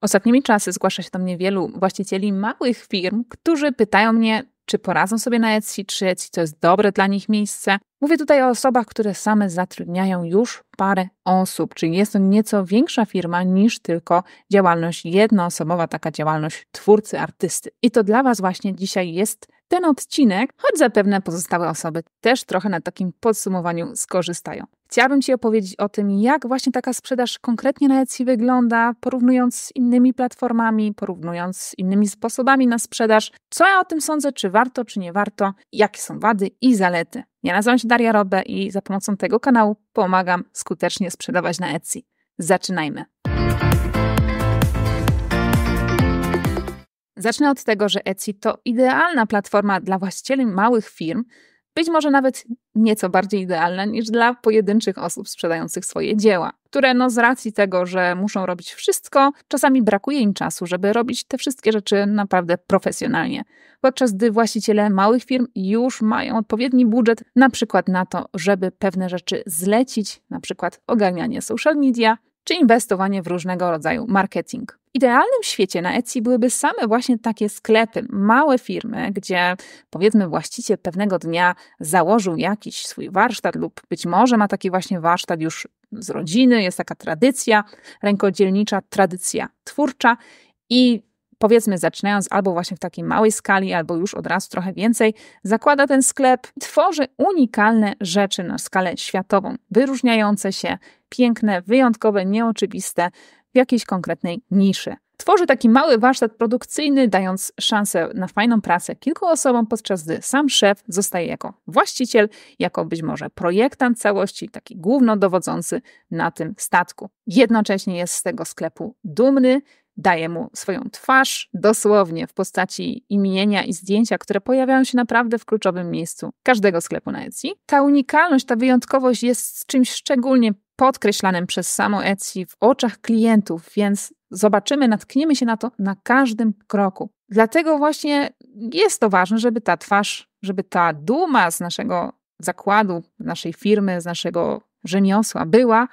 Ostatnimi czasy zgłasza się do mnie wielu właścicieli małych firm, którzy pytają mnie, czy poradzą sobie na Etsy, czy Etsy to jest dobre dla nich miejsce. Mówię tutaj o osobach, które same zatrudniają już parę osób, czyli jest to nieco większa firma niż tylko działalność jednoosobowa, taka działalność twórcy, artysty. I to dla Was właśnie dzisiaj jest ten odcinek, choć zapewne pozostałe osoby też trochę na takim podsumowaniu skorzystają. Chciałabym Ci opowiedzieć o tym, jak właśnie taka sprzedaż konkretnie na Etsy wygląda, porównując z innymi platformami, porównując z innymi sposobami na sprzedaż, co ja o tym sądzę, czy warto, czy nie warto, jakie są wady i zalety. Ja nazywam się Daria Robę i za pomocą tego kanału pomagam skutecznie sprzedawać na Etsy. Zaczynajmy. Zacznę od tego, że Etsy to idealna platforma dla właścicieli małych firm, być może nawet nieco bardziej idealna niż dla pojedynczych osób sprzedających swoje dzieła, które no z racji tego, że muszą robić wszystko, czasami brakuje im czasu, żeby robić te wszystkie rzeczy naprawdę profesjonalnie. Podczas gdy właściciele małych firm już mają odpowiedni budżet na przykład na to, żeby pewne rzeczy zlecić, na przykład ogarnianie social media czy inwestowanie w różnego rodzaju marketing idealnym świecie na Etsy byłyby same właśnie takie sklepy, małe firmy, gdzie powiedzmy właściciel pewnego dnia założył jakiś swój warsztat lub być może ma taki właśnie warsztat już z rodziny, jest taka tradycja rękodzielnicza, tradycja twórcza i powiedzmy zaczynając albo właśnie w takiej małej skali, albo już od razu trochę więcej, zakłada ten sklep, tworzy unikalne rzeczy na skalę światową, wyróżniające się, piękne, wyjątkowe, nieoczywiste, jakiejś konkretnej niszy. Tworzy taki mały warsztat produkcyjny, dając szansę na fajną pracę kilku osobom, podczas gdy sam szef zostaje jako właściciel, jako być może projektant całości, taki głównodowodzący na tym statku. Jednocześnie jest z tego sklepu dumny, daje mu swoją twarz, dosłownie w postaci imienia i zdjęcia, które pojawiają się naprawdę w kluczowym miejscu każdego sklepu na Etsy. Ta unikalność, ta wyjątkowość jest czymś szczególnie podkreślanym przez samo Etsy w oczach klientów, więc zobaczymy, natkniemy się na to na każdym kroku. Dlatego właśnie jest to ważne, żeby ta twarz, żeby ta duma z naszego zakładu, naszej firmy, z naszego rzemiosła była.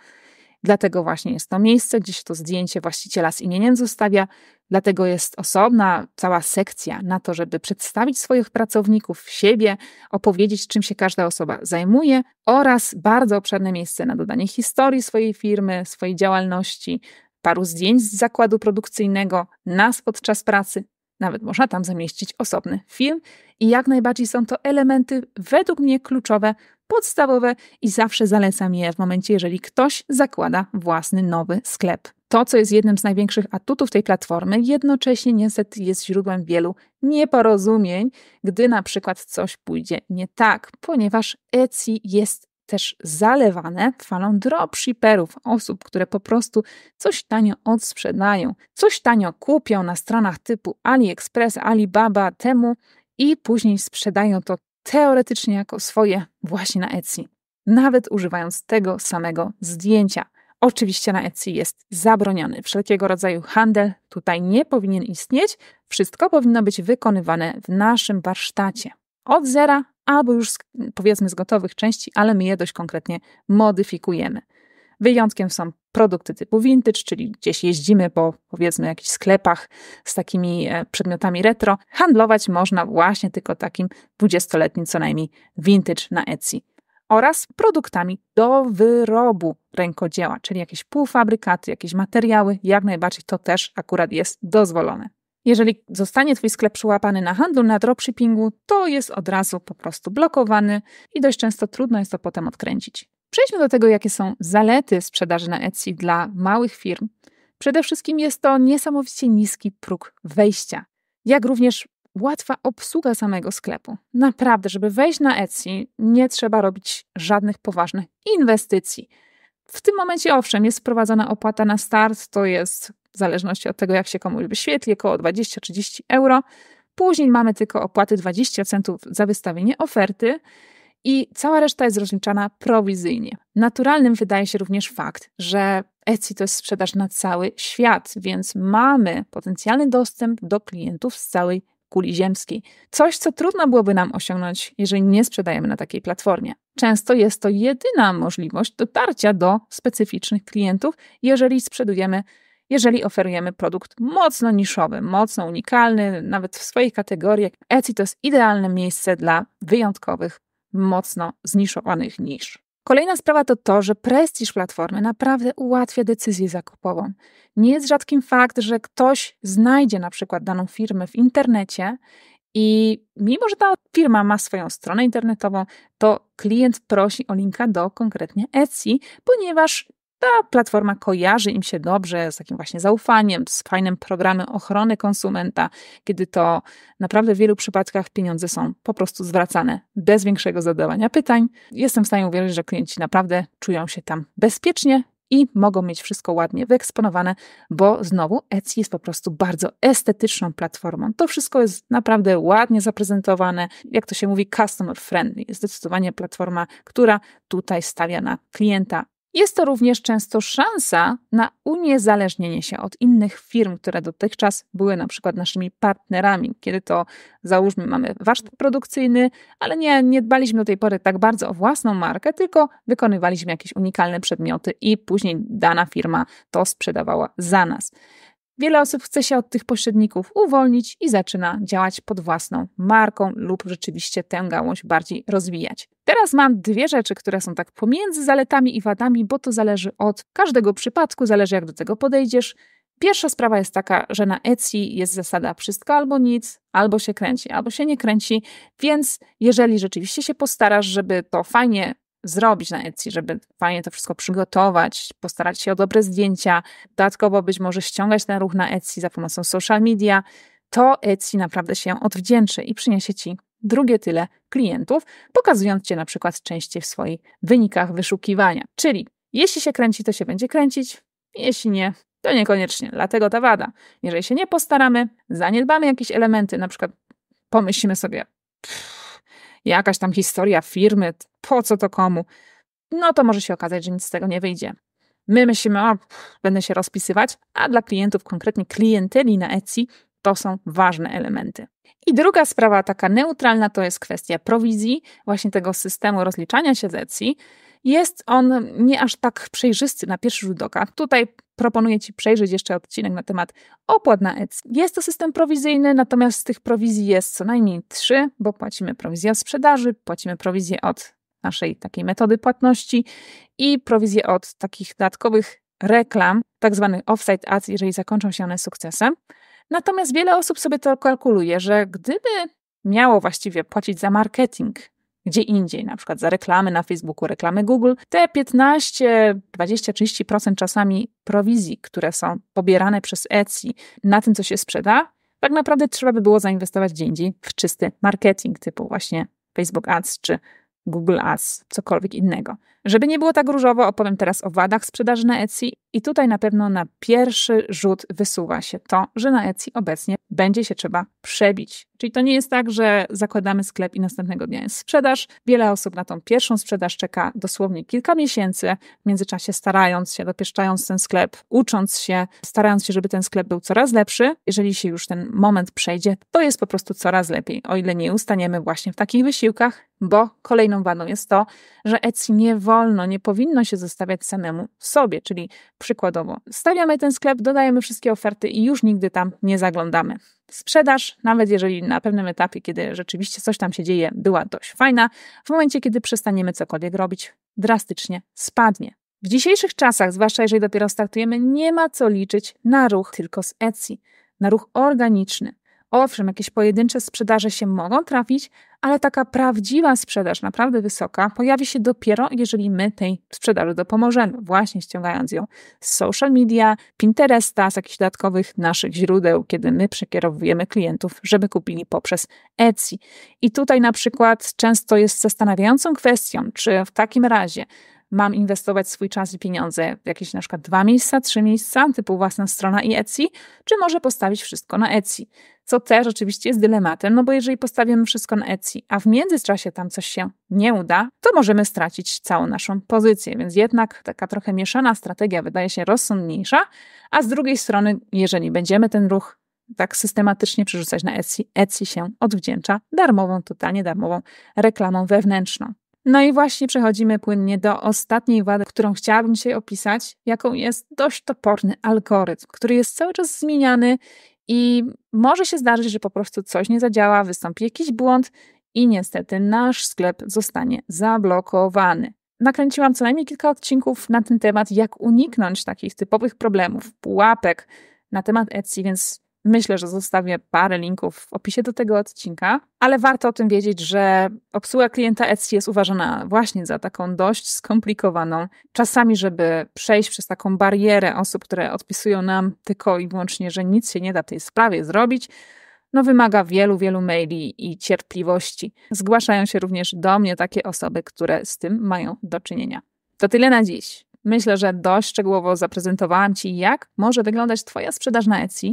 Dlatego właśnie jest to miejsce, gdzie się to zdjęcie właściciela z imieniem zostawia, Dlatego jest osobna cała sekcja na to, żeby przedstawić swoich pracowników, siebie, opowiedzieć, czym się każda osoba zajmuje oraz bardzo obszerne miejsce na dodanie historii swojej firmy, swojej działalności, paru zdjęć z zakładu produkcyjnego, nas podczas pracy. Nawet można tam zamieścić osobny film i jak najbardziej są to elementy według mnie kluczowe, podstawowe i zawsze zalecam je w momencie, jeżeli ktoś zakłada własny nowy sklep to, co jest jednym z największych atutów tej platformy, jednocześnie niestety jest źródłem wielu nieporozumień, gdy na przykład coś pójdzie nie tak, ponieważ Etsy jest też zalewane falą dropshipperów, osób, które po prostu coś tanio odsprzedają, coś tanio kupią na stronach typu AliExpress, Alibaba, temu i później sprzedają to teoretycznie jako swoje właśnie na Etsy, nawet używając tego samego zdjęcia. Oczywiście na Etsy jest zabroniony wszelkiego rodzaju handel, tutaj nie powinien istnieć, wszystko powinno być wykonywane w naszym warsztacie. Od zera albo już z, powiedzmy z gotowych części, ale my je dość konkretnie modyfikujemy. Wyjątkiem są produkty typu vintage, czyli gdzieś jeździmy po powiedzmy jakichś sklepach z takimi e, przedmiotami retro. Handlować można właśnie tylko takim 20-letnim co najmniej vintage na Etsy oraz produktami do wyrobu rękodzieła, czyli jakieś półfabrykaty, jakieś materiały, jak najbardziej to też akurat jest dozwolone. Jeżeli zostanie Twój sklep przyłapany na handlu, na dropshippingu, to jest od razu po prostu blokowany i dość często trudno jest to potem odkręcić. Przejdźmy do tego, jakie są zalety sprzedaży na Etsy dla małych firm. Przede wszystkim jest to niesamowicie niski próg wejścia, jak również łatwa obsługa samego sklepu. Naprawdę, żeby wejść na Etsy, nie trzeba robić żadnych poważnych inwestycji. W tym momencie, owszem, jest wprowadzona opłata na start, to jest w zależności od tego, jak się komuś wyświetli, około 20-30 euro. Później mamy tylko opłaty 20 centów za wystawienie oferty i cała reszta jest rozliczana prowizyjnie. Naturalnym wydaje się również fakt, że Etsy to jest sprzedaż na cały świat, więc mamy potencjalny dostęp do klientów z całej kuli ziemskiej. Coś, co trudno byłoby nam osiągnąć, jeżeli nie sprzedajemy na takiej platformie. Często jest to jedyna możliwość dotarcia do specyficznych klientów, jeżeli sprzedujemy jeżeli oferujemy produkt mocno niszowy, mocno unikalny, nawet w swojej kategorii. Etsy to jest idealne miejsce dla wyjątkowych, mocno zniszowanych nisz. Kolejna sprawa to to, że prestiż platformy naprawdę ułatwia decyzję zakupową. Nie jest rzadkim fakt, że ktoś znajdzie na przykład daną firmę w internecie i mimo, że ta firma ma swoją stronę internetową, to klient prosi o linka do konkretnie Etsy, ponieważ ta platforma kojarzy im się dobrze z takim właśnie zaufaniem, z fajnym programem ochrony konsumenta, kiedy to naprawdę w wielu przypadkach pieniądze są po prostu zwracane bez większego zadawania pytań. Jestem w stanie uwierzyć, że klienci naprawdę czują się tam bezpiecznie i mogą mieć wszystko ładnie wyeksponowane, bo znowu Etsy jest po prostu bardzo estetyczną platformą. To wszystko jest naprawdę ładnie zaprezentowane, jak to się mówi, customer friendly. Zdecydowanie platforma, która tutaj stawia na klienta jest to również często szansa na uniezależnienie się od innych firm, które dotychczas były na przykład naszymi partnerami, kiedy to załóżmy mamy warsztat produkcyjny, ale nie, nie dbaliśmy do tej pory tak bardzo o własną markę, tylko wykonywaliśmy jakieś unikalne przedmioty i później dana firma to sprzedawała za nas. Wiele osób chce się od tych pośredników uwolnić i zaczyna działać pod własną marką lub rzeczywiście tę gałąź bardziej rozwijać. Teraz mam dwie rzeczy, które są tak pomiędzy zaletami i wadami, bo to zależy od każdego przypadku, zależy jak do tego podejdziesz. Pierwsza sprawa jest taka, że na Etsy jest zasada wszystko albo nic, albo się kręci, albo się nie kręci, więc jeżeli rzeczywiście się postarasz, żeby to fajnie zrobić na Etsy, żeby fajnie to wszystko przygotować, postarać się o dobre zdjęcia, dodatkowo być może ściągać ten ruch na Etsy za pomocą social media, to Etsy naprawdę się odwdzięczy i przyniesie Ci drugie tyle klientów, pokazując Cię na przykład częściej w swoich wynikach wyszukiwania. Czyli jeśli się kręci, to się będzie kręcić, jeśli nie, to niekoniecznie. Dlatego ta wada. Jeżeli się nie postaramy, zaniedbamy jakieś elementy, na przykład pomyślimy sobie, jakaś tam historia firmy, po co to komu, no to może się okazać, że nic z tego nie wyjdzie. My myślimy, o, będę się rozpisywać, a dla klientów, konkretnie klienteli na Etsy, to są ważne elementy. I druga sprawa, taka neutralna, to jest kwestia prowizji, właśnie tego systemu rozliczania się z Etsy. Jest on nie aż tak przejrzysty na pierwszy rzut oka. Tutaj proponuję Ci przejrzeć jeszcze odcinek na temat opłat na Etsy. Jest to system prowizyjny, natomiast z tych prowizji jest co najmniej trzy, bo płacimy prowizję od sprzedaży, płacimy prowizję od naszej takiej metody płatności i prowizję od takich dodatkowych reklam, tak zwanych offsite ads, jeżeli zakończą się one sukcesem. Natomiast wiele osób sobie to kalkuluje, że gdyby miało właściwie płacić za marketing gdzie indziej, na przykład za reklamy na Facebooku, reklamy Google, te 15, 20, 30% czasami prowizji, które są pobierane przez Etsy na tym, co się sprzeda, tak naprawdę trzeba by było zainwestować gdzie indziej w czysty marketing typu właśnie Facebook Ads czy Google Ads, cokolwiek innego. Żeby nie było tak różowo, opowiem teraz o wadach sprzedaży na Etsy i tutaj na pewno na pierwszy rzut wysuwa się to, że na Etsy obecnie będzie się trzeba przebić. Czyli to nie jest tak, że zakładamy sklep i następnego dnia jest sprzedaż. Wiele osób na tą pierwszą sprzedaż czeka dosłownie kilka miesięcy, w międzyczasie starając się, dopieszczając ten sklep, ucząc się, starając się, żeby ten sklep był coraz lepszy. Jeżeli się już ten moment przejdzie, to jest po prostu coraz lepiej, o ile nie ustaniemy właśnie w takich wysiłkach bo kolejną wadą jest to, że Etsy nie wolno, nie powinno się zostawiać samemu sobie, czyli przykładowo stawiamy ten sklep, dodajemy wszystkie oferty i już nigdy tam nie zaglądamy. Sprzedaż, nawet jeżeli na pewnym etapie, kiedy rzeczywiście coś tam się dzieje, była dość fajna, w momencie, kiedy przestaniemy cokolwiek robić, drastycznie spadnie. W dzisiejszych czasach, zwłaszcza jeżeli dopiero startujemy, nie ma co liczyć na ruch tylko z Etsy, na ruch organiczny. Owszem, jakieś pojedyncze sprzedaże się mogą trafić, ale taka prawdziwa sprzedaż, naprawdę wysoka, pojawi się dopiero, jeżeli my tej sprzedaży dopomożemy, właśnie ściągając ją z social media, Pinteresta, z jakichś dodatkowych naszych źródeł, kiedy my przekierowujemy klientów, żeby kupili poprzez Etsy. I tutaj na przykład często jest zastanawiającą kwestią, czy w takim razie mam inwestować swój czas i pieniądze w jakieś na przykład dwa miejsca, trzy miejsca, typu własna strona i Etsy, czy może postawić wszystko na Etsy? Co też oczywiście jest dylematem, no bo jeżeli postawimy wszystko na Etsy, a w międzyczasie tam coś się nie uda, to możemy stracić całą naszą pozycję, więc jednak taka trochę mieszana strategia wydaje się rozsądniejsza, a z drugiej strony, jeżeli będziemy ten ruch tak systematycznie przerzucać na Etsy, Etsy się odwdzięcza darmową, totalnie darmową reklamą wewnętrzną. No i właśnie przechodzimy płynnie do ostatniej wady, którą chciałabym dzisiaj opisać, jaką jest dość toporny algorytm, który jest cały czas zmieniany i może się zdarzyć, że po prostu coś nie zadziała, wystąpi jakiś błąd i niestety nasz sklep zostanie zablokowany. Nakręciłam co najmniej kilka odcinków na ten temat, jak uniknąć takich typowych problemów, pułapek na temat Etsy, więc Myślę, że zostawię parę linków w opisie do tego odcinka, ale warto o tym wiedzieć, że obsługa klienta Etsy jest uważana właśnie za taką dość skomplikowaną. Czasami, żeby przejść przez taką barierę osób, które odpisują nam tylko i wyłącznie, że nic się nie da w tej sprawie zrobić, no wymaga wielu, wielu maili i cierpliwości. Zgłaszają się również do mnie takie osoby, które z tym mają do czynienia. To tyle na dziś. Myślę, że dość szczegółowo zaprezentowałam Ci, jak może wyglądać Twoja sprzedaż na Etsy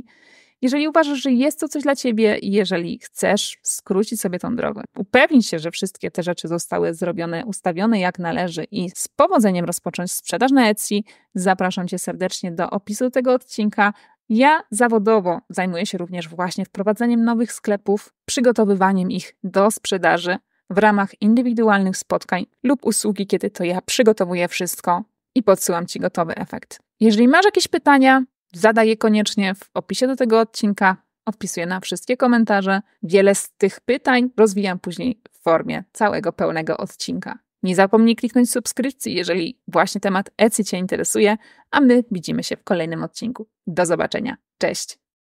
jeżeli uważasz, że jest to coś dla ciebie, jeżeli chcesz skrócić sobie tą drogę, upewnij się, że wszystkie te rzeczy zostały zrobione, ustawione jak należy i z powodzeniem rozpocząć sprzedaż na Etsy, zapraszam cię serdecznie do opisu tego odcinka. Ja zawodowo zajmuję się również właśnie wprowadzeniem nowych sklepów, przygotowywaniem ich do sprzedaży w ramach indywidualnych spotkań lub usługi, kiedy to ja przygotowuję wszystko i podsyłam Ci gotowy efekt. Jeżeli masz jakieś pytania, Zadaję koniecznie w opisie do tego odcinka. Odpisuję na wszystkie komentarze. Wiele z tych pytań rozwijam później w formie całego pełnego odcinka. Nie zapomnij kliknąć subskrypcji, jeżeli właśnie temat ECI Cię interesuje, a my widzimy się w kolejnym odcinku. Do zobaczenia. Cześć!